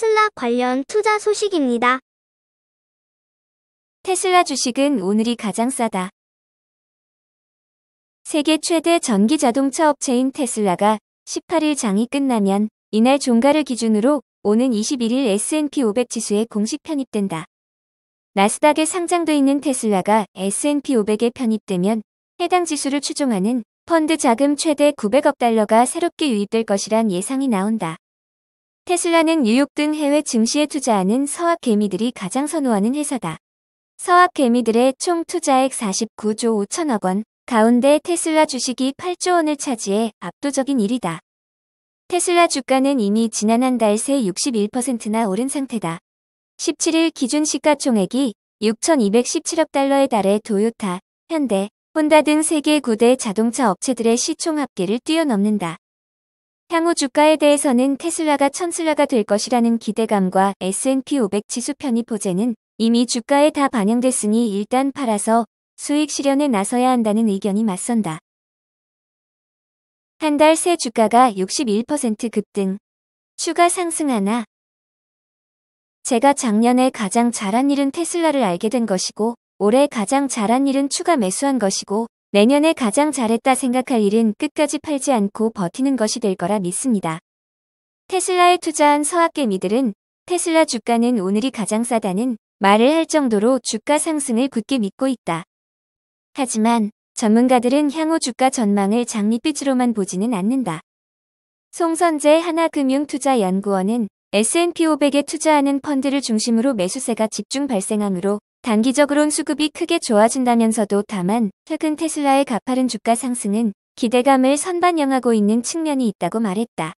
테슬라 관련 투자 소식입니다. 테슬라 주식은 오늘이 가장 싸다. 세계 최대 전기 자동차 업체인 테슬라가 18일 장이 끝나면 이날 종가를 기준으로 오는 21일 S&P 500 지수에 공식 편입된다. 나스닥에 상장돼 있는 테슬라가 S&P 500에 편입되면 해당 지수를 추종하는 펀드 자금 최대 900억 달러가 새롭게 유입될 것이란 예상이 나온다. 테슬라는 뉴욕 등 해외 증시에 투자하는 서학 개미들이 가장 선호하는 회사다. 서학 개미들의 총 투자액 49조 5천억 원, 가운데 테슬라 주식이 8조 원을 차지해 압도적인 일이다 테슬라 주가는 이미 지난 한 달 새 61%나 오른 상태다. 17일 기준 시가총액이 6,217억 달러에 달해 도요타, 현대, 혼다 등 세계 9대 자동차 업체들의 시총 합계를 뛰어넘는다. 향후 주가에 대해서는 테슬라가 천슬라가 될 것이라는 기대감과 S&P 500 지수 편입 호재는 이미 주가에 다 반영됐으니 일단 팔아서 수익 실현에 나서야 한다는 의견이 맞선다. 한 달 새 주가가 61% 급등, 추가 상승하나 제가 작년에 가장 잘한 일은 테슬라를 알게 된 것이고 올해 가장 잘한 일은 추가 매수한 것이고 내년에 가장 잘했다 생각할 일은 끝까지 팔지 않고 버티는 것이 될 거라 믿습니다. 테슬라에 투자한 서학개미들은 테슬라 주가는 오늘이 가장 싸다는 말을 할 정도로 주가 상승을 굳게 믿고 있다. 하지만 전문가들은 향후 주가 전망을 장밋빛으로만 보지는 않는다. 송선재 하나금융투자연구원은 S&P 500에 투자하는 펀드를 중심으로 매수세가 집중 발생하므로 단기적으론 수급이 크게 좋아진다면서도 다만 최근 테슬라의 가파른 주가 상승은 기대감을 선반영하고 있는 측면이 있다고 말했다.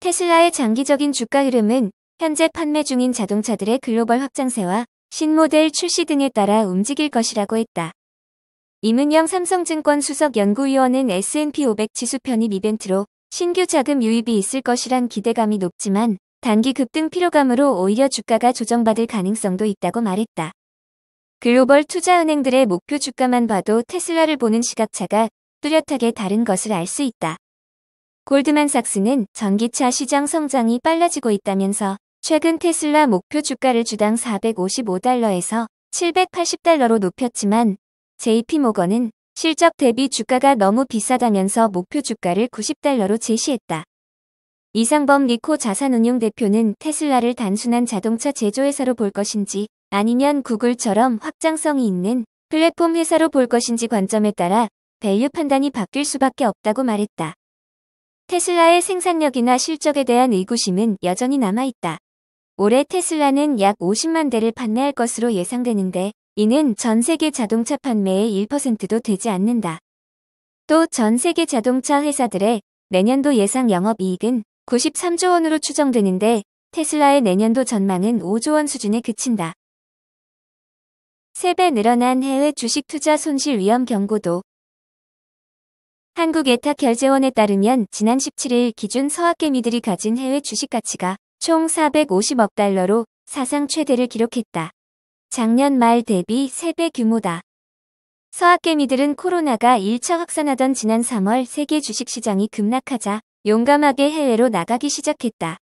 테슬라의 장기적인 주가 흐름은 현재 판매 중인 자동차들의 글로벌 확장세와 신모델 출시 등에 따라 움직일 것이라고 했다. 이문영 삼성증권 수석연구위원은 S&P 500 지수 편입 이벤트로 신규 자금 유입이 있을 것이란 기대감이 높지만 단기 급등 피로감으로 오히려 주가가 조정받을 가능성도 있다고 말했다. 글로벌 투자은행들의 목표 주가만 봐도 테슬라를 보는 시각차가 뚜렷하게 다른 것을 알 수 있다. 골드만삭스는 전기차 시장 성장이 빨라지고 있다면서 최근 테슬라 목표 주가를 주당 455달러에서 780달러로 높였지만 JP 모건은 실적 대비 주가가 너무 비싸다면서 목표 주가를 90달러로 제시했다. 이상범 리코 자산운용 대표는 테슬라를 단순한 자동차 제조회사로 볼 것인지 아니면 구글처럼 확장성이 있는 플랫폼 회사로 볼 것인지 관점에 따라 밸류 판단이 바뀔 수밖에 없다고 말했다. 테슬라의 생산력이나 실적에 대한 의구심은 여전히 남아있다. 올해 테슬라는 약 50만 대를 판매할 것으로 예상되는데 이는 전 세계 자동차 판매의 1%도 되지 않는다. 또 전 세계 자동차 회사들의 내년도 예상 영업이익은 93조 원으로 추정되는데 테슬라의 내년도 전망은 5조 원 수준에 그친다. 3배 늘어난 해외 주식 투자 손실 위험 경고도 한국예탁결제원에 따르면 지난 17일 기준 서학개미들이 가진 해외 주식 가치가 총 450억 달러로 사상 최대를 기록했다. 작년 말 대비 3배 규모다. 서학개미들은 코로나가 1차 확산하던 지난 3월 세계 주식시장이 급락하자 용감하게 해외로 나가기 시작했다.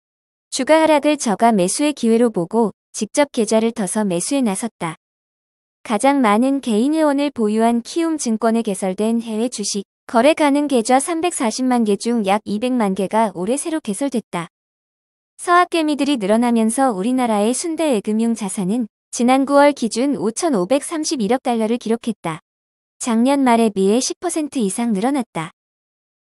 주가 하락을 저가 매수의 기회로 보고 직접 계좌를 터서 매수에 나섰다. 가장 많은 개인 회원을 보유한 키움 증권에 개설된 해외 주식 거래 가능 계좌 340만 개 중 약 200만 개가 올해 새로 개설됐다. 서학개미들이 늘어나면서 우리나라의 순대 예금융 자산은 지난 9월 기준 5,531억 달러를 기록했다. 작년 말에 비해 10% 이상 늘어났다.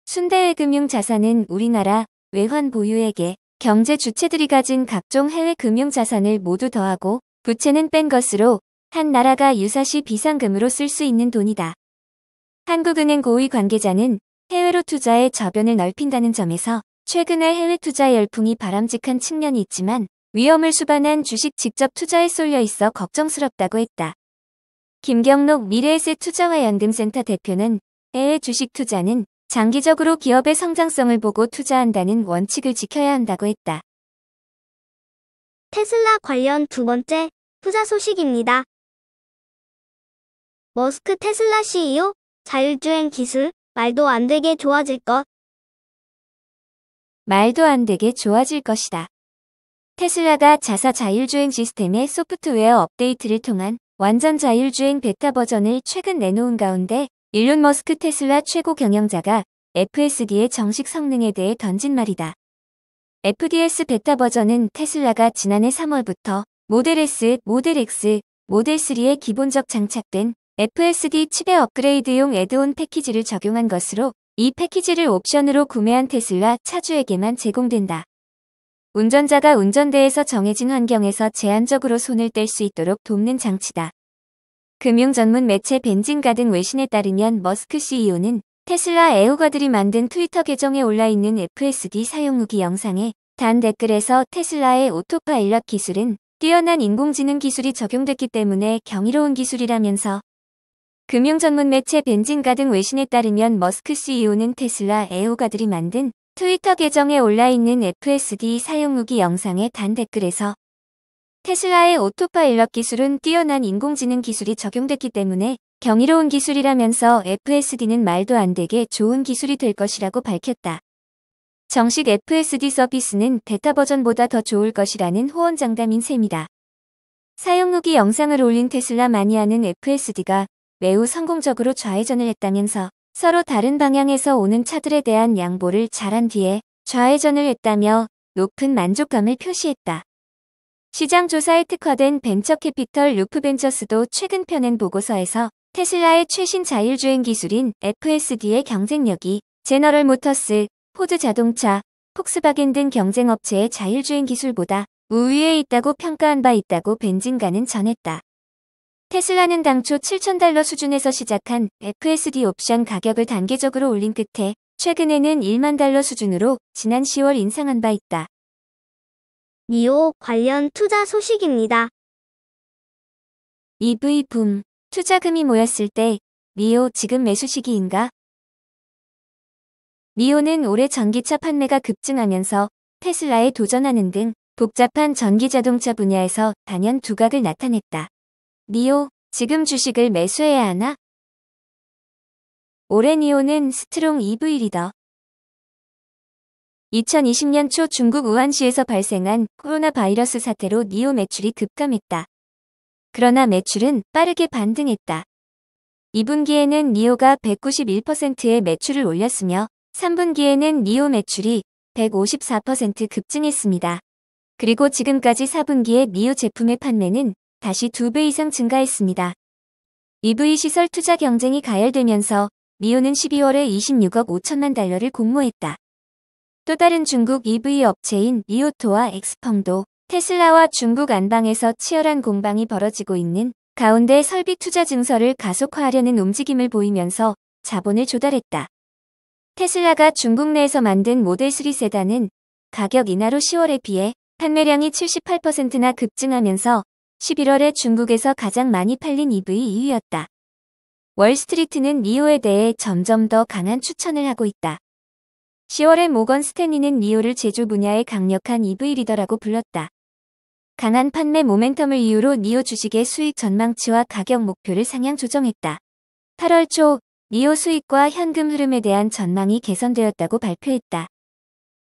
순대의 금융자산은 우리나라 외환 보유액에 경제 주체들이 가진 각종 해외 금융자산을 모두 더하고 부채는 뺀 것으로 한 나라가 유사시 비상금으로 쓸 수 있는 돈이다. 한국은행 고위 관계자는 해외로 투자의 저변을 넓힌다는 점에서 최근의 해외 투자 열풍이 바람직한 측면이 있지만 위험을 수반한 주식 직접 투자에 쏠려 있어 걱정스럽다고 했다. 김경록 미래에셋 투자와 연금센터 대표는 해외 주식 투자는 장기적으로 기업의 성장성을 보고 투자한다는 원칙을 지켜야 한다고 했다. 테슬라 관련 두 번째 투자 소식입니다. 머스크 테슬라 CEO 자율주행 기술 말도 안 되게 좋아질 것. 말도 안 되게 좋아질 것이다. 테슬라가 자사 자율주행 시스템의 소프트웨어 업데이트를 통한 완전 자율주행 베타 버전을 최근 내놓은 가운데 일론 머스크 테슬라 최고 경영자가 FSD의 정식 성능에 대해 던진 말이다. FDS 베타 버전은 테슬라가 지난해 3월부터 모델 S, 모델 X, 모델 3에 기본적 장착된 FSD 칩의 업그레이드용 에드온 패키지를 적용한 것으로 이 패키지를 옵션으로 구매한 테슬라 차주에게만 제공된다. 운전자가 운전대에서 정해진 환경에서 제한적으로 손을 뗄 수 있도록 돕는 장치다. 금융 전문 매체 벤진가 든 외신에 따르면 머스크 CEO는 테슬라 애호가들이 만든 트위터 계정에 올라있는 FSD 사용 후기 영상에 단 댓글에서 테슬라의 오토파일럿 기술은 뛰어난 인공지능 기술이 적용됐기 때문에 경이로운 기술이라면서 금융 전문 매체 벤진가 등 외신에 따르면 머스크 CEO는 테슬라 애호가들이 만든 트위터 계정에 올라있는 FSD 사용 후기 영상에단 댓글에서 테슬라의 오토파일럿 기술은 뛰어난 인공지능 기술이 적용됐기 때문에 경이로운 기술이라면서 FSD는 말도 안 되게 좋은 기술이 될 것이라고 밝혔다. 정식 FSD 서비스는 베타 버전보다 더 좋을 것이라는 호언장담인 셈이다. 사용 후기 영상을 올린 테슬라 마니아는 FSD가 매우 성공적으로 좌회전을 했다면서 서로 다른 방향에서 오는 차들에 대한 양보를 잘한 뒤에 좌회전을 했다며 높은 만족감을 표시했다. 시장 조사에 특화된 벤처캐피털 루프벤처스도 최근 펴낸 보고서에서 테슬라의 최신 자율주행 기술인 FSD의 경쟁력이 제너럴 모터스, 포드 자동차, 폭스바겐 등 경쟁 업체의 자율주행 기술보다 우위에 있다고 평가한 바 있다고 벤진가는 전했다. 테슬라는 당초 7,000달러 수준에서 시작한 FSD 옵션 가격을 단계적으로 올린 끝에 최근에는 1만 달러 수준으로 지난 10월 인상한 바 있다. 미오 관련 투자 소식입니다. EV 붐, 투자금이 모였을 때 니오 지금 매수 시기인가? 니오는 올해 전기차 판매가 급증하면서 테슬라에 도전하는 등 복잡한 전기자동차 분야에서 단연 두각을 나타냈다. 니오, 지금 주식을 매수해야 하나? 올해 니오는 스트롱 EV 리더, 2020년 초 중국 우한시에서 발생한 코로나 바이러스 사태로 니오 매출이 급감했다. 그러나 매출은 빠르게 반등했다. 2분기에는 니오가 191%의 매출을 올렸으며 3분기에는 니오 매출이 154% 급증했습니다. 그리고 지금까지 4분기에 니오 제품의 판매는 다시 2배 이상 증가했습니다. EV 시설 투자 경쟁이 가열되면서 니오는 12월에 26억 5천만 달러를 공모했다. 또 다른 중국 EV 업체인 리오토와 엑스펑도 테슬라와 중국 안방에서 치열한 공방이 벌어지고 있는 가운데 설비 투자 증서를 가속화하려는 움직임을 보이면서 자본을 조달했다. 테슬라가 중국 내에서 만든 모델3 세단은 가격 인하로 10월에 비해 판매량이 78%나 급증하면서 11월에 중국에서 가장 많이 팔린 EV 2위였다. E 월스트리트는 리오에 e 대해 점점 더 강한 추천을 하고 있다. 10월에 모건 스탠리는 리오를 제조 분야의 강력한 EV 리더라고 불렀다. 강한 판매 모멘텀을 이유로 니오 주식의 수익 전망치와 가격 목표를 상향 조정했다. 8월 초 니오 수익과 현금 흐름에 대한 전망이 개선되었다고 발표했다.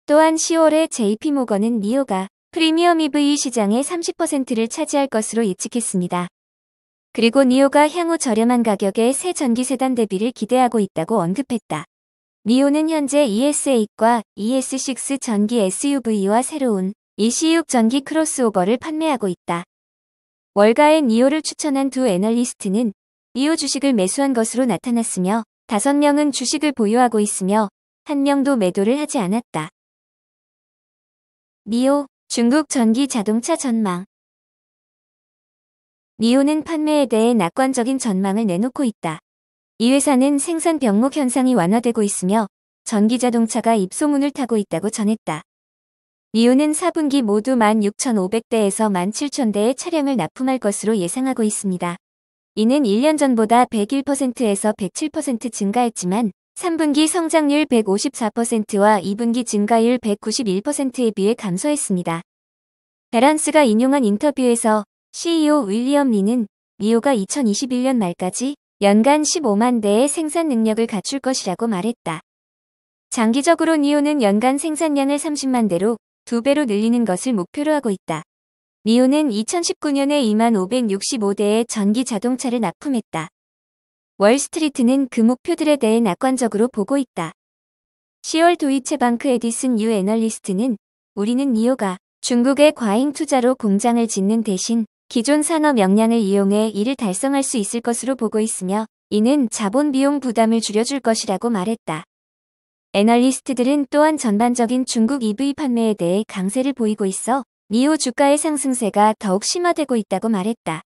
또한 10월에 JP모건은 니오가 프리미엄 EV 시장의 30%를 차지할 것으로 예측했습니다. 그리고 니오가 향후 저렴한 가격에 새 전기 세단 대비를 기대하고 있다고 언급했다. 니오는 현재 ES8과 ES6 전기 SUV와 새로운 e c u 전기 크로스오버를 판매하고 있다. 월가엔 니오를 추천한 두 애널리스트는 니오 주식을 매수한 것으로 나타났으며 5명은 주식을 보유하고 있으며 한명도 매도를 하지 않았다. 니오 중국 전기 자동차 전망 니오는 판매에 대해 낙관적인 전망을 내놓고 있다. 이 회사는 생산 병목 현상이 완화되고 있으며 전기자동차가 입소문을 타고 있다고 전했다. 이유는 4분기 모두 16,500대에서 17,000대의 차량을 납품할 것으로 예상하고 있습니다. 이는 1년 전보다 101%에서 107% 증가했지만 3분기 성장률 154%와 2분기 증가율 191%에 비해 감소했습니다. 베란스가 인용한 인터뷰에서 CEO 윌리엄 리는 미오가 2021년 말까지 연간 15만 대의 생산 능력을 갖출 것이라고 말했다. 장기적으로 니오는 연간 생산량을 30만 대로 2배로 늘리는 것을 목표로 하고 있다. 니오는 2019년에 2만 565대의 전기 자동차를 납품했다. 월스트리트는 그 목표들에 대해 낙관적으로 보고 있다. 10월 도이체방크 에디슨 유 애널리스트는 우리는 니오가 중국의 과잉 투자로 공장을 짓는 대신 기존 산업 역량을 이용해 이를 달성할 수 있을 것으로 보고 있으며 이는 자본 비용 부담을 줄여줄 것이라고 말했다. 애널리스트들은 또한 전반적인 중국 EV 판매에 대해 강세를 보이고 있어 니오 주가의 상승세가 더욱 심화되고 있다고 말했다.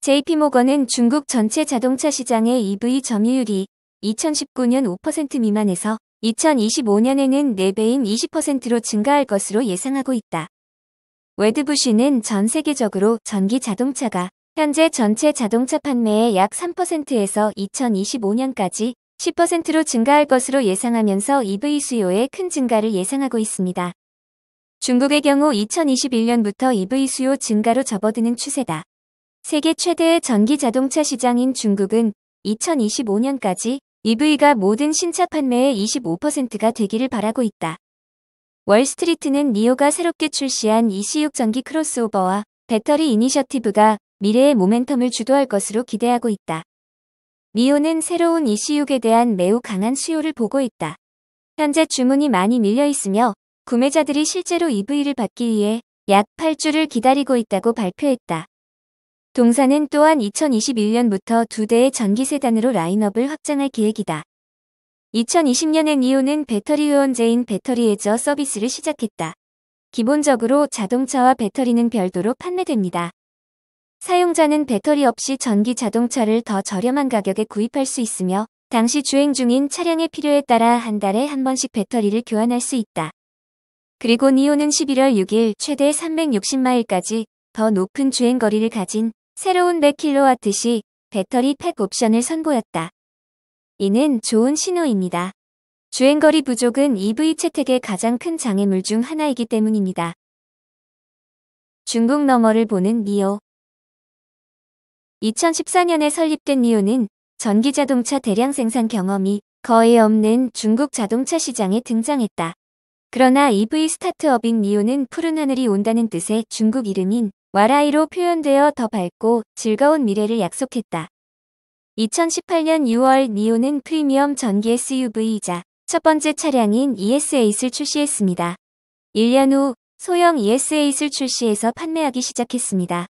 JP모건은 중국 전체 자동차 시장의 EV 점유율이 2019년 5% 미만에서 2025년에는 4배인 20%로 증가할 것으로 예상하고 있다. 웨드부시는 전 세계적으로 전기 자동차가 현재 전체 자동차 판매의 약 3%에서 2025년까지 10%로 증가할 것으로 예상하면서 EV 수요의 큰 증가를 예상하고 있습니다. 중국의 경우 2021년부터 EV 수요 증가로 접어드는 추세다. 세계 최대의 전기 자동차 시장인 중국은 2025년까지 EV가 모든 신차 판매의 25%가 되기를 바라고 있다. 월스트리트는 니오가 새롭게 출시한 EC6전기 크로스오버와 배터리 이니셔티브가 미래의 모멘텀을 주도할 것으로 기대하고 있다. 니오는 새로운 EC6에 대한 매우 강한 수요를 보고 있다. 현재 주문이 많이 밀려 있으며 구매자들이 실제로 EV를 받기 위해 약 8주를 기다리고 있다고 발표했다. 동사는 또한 2021년부터 두 대의 전기 세단으로 라인업을 확장할 계획이다. 2020년엔 이오는 배터리 회원제인 배터리 에저 서비스를 시작했다. 기본적으로 자동차와 배터리는 별도로 판매됩니다. 사용자는 배터리 없이 전기 자동차를 더 저렴한 가격에 구입할 수 있으며 당시 주행 중인 차량의 필요에 따라 한 달에 한 번씩 배터리를 교환할 수 있다. 그리고 니오는 11월 6일 최대 360마일까지 더 높은 주행거리를 가진 새로운 100kWh 배터리 팩 옵션을 선보였다. 이는 좋은 신호입니다. 주행거리 부족은 EV 채택의 가장 큰 장애물 중 하나이기 때문입니다. 중국 너머를 보는 니오 2014년에 설립된 니오는 전기자동차 대량 생산 경험이 거의 없는 중국 자동차 시장에 등장했다. 그러나 EV 스타트업인 니오는 푸른 하늘이 온다는 뜻의 중국 이름인 와라이로 표현되어 더 밝고 즐거운 미래를 약속했다. 2018년 6월 니오는 프리미엄 전기 SUV이자 첫 번째 차량인 ES8을 출시했습니다. 1년 후 소형 ES8을 출시해서 판매하기 시작했습니다.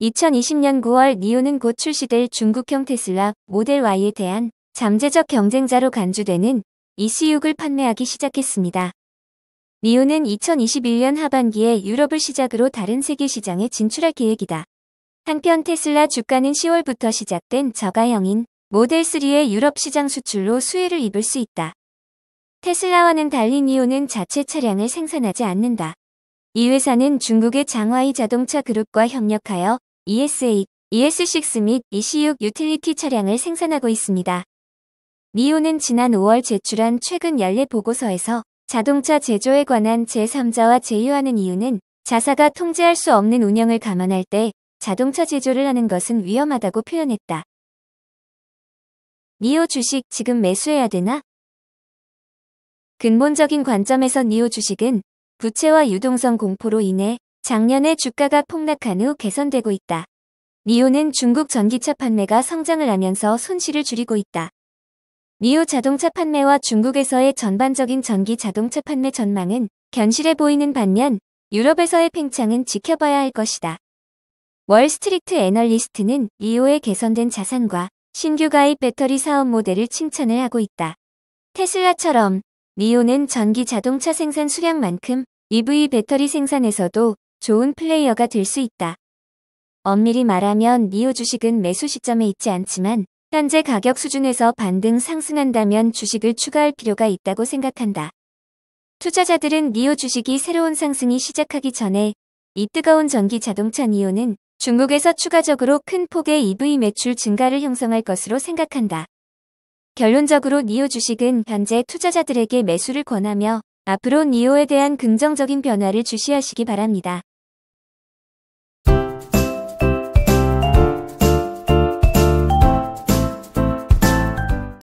2020년 9월 니오는 곧 출시될 중국형 테슬라 모델 Y에 대한 잠재적 경쟁자로 간주되는 e c u 를 판매하기 시작했습니다. 니오는 2021년 하반기에 유럽을 시작으로 다른 세계 시장에 진출할 계획이다. 한편 테슬라 주가는 10월부터 시작된 저가형인 모델3의 유럽 시장 수출로 수혜를 입을 수 있다. 테슬라와는 달리 니오는 자체 차량을 생산하지 않는다. 이 회사는 중국의 장화이 자동차 그룹과 협력하여 ES8, ES6 및 EC6 유틸리티 차량을 생산하고 있습니다. 니오는 지난 5월 제출한 최근 연례 보고서에서 자동차 제조에 관한 제3자와 제휴하는 이유는 자사가 통제할 수 없는 운영을 감안할 때 자동차 제조를 하는 것은 위험하다고 표현했다. 니오 주식 지금 매수해야 되나? 근본적인 관점에서 니오 주식은 부채와 유동성 공포로 인해 작년에 주가가 폭락한 후 개선되고 있다. 니오는 중국 전기차 판매가 성장을 하면서 손실을 줄이고 있다. 니오 자동차 판매와 중국에서의 전반적인 전기 자동차 판매 전망은 견실해 보이는 반면 유럽에서의 팽창은 지켜봐야 할 것이다. 월스트리트 애널리스트는 이오의 개선된 자산과 신규 가입 배터리 사업 모델을 칭찬을 하고 있다. 테슬라처럼 니오는 전기 자동차 생산 수량만큼 EV 배터리 생산에서도 좋은 플레이어가 될 수 있다. 엄밀히 말하면 니오 주식은 매수 시점에 있지 않지만 현재 가격 수준에서 반등 상승한다면 주식을 추가할 필요가 있다고 생각한다. 투자자들은 니오 주식이 새로운 상승이 시작하기 전에 이 뜨거운 전기 자동차 니오는 중국에서 추가적으로 큰 폭의 EV 매출 증가를 형성할 것으로 생각한다. 결론적으로 니오 주식은 현재 투자자들에게 매수를 권하며 앞으로 니오에 대한 긍정적인 변화를 주시하시기 바랍니다.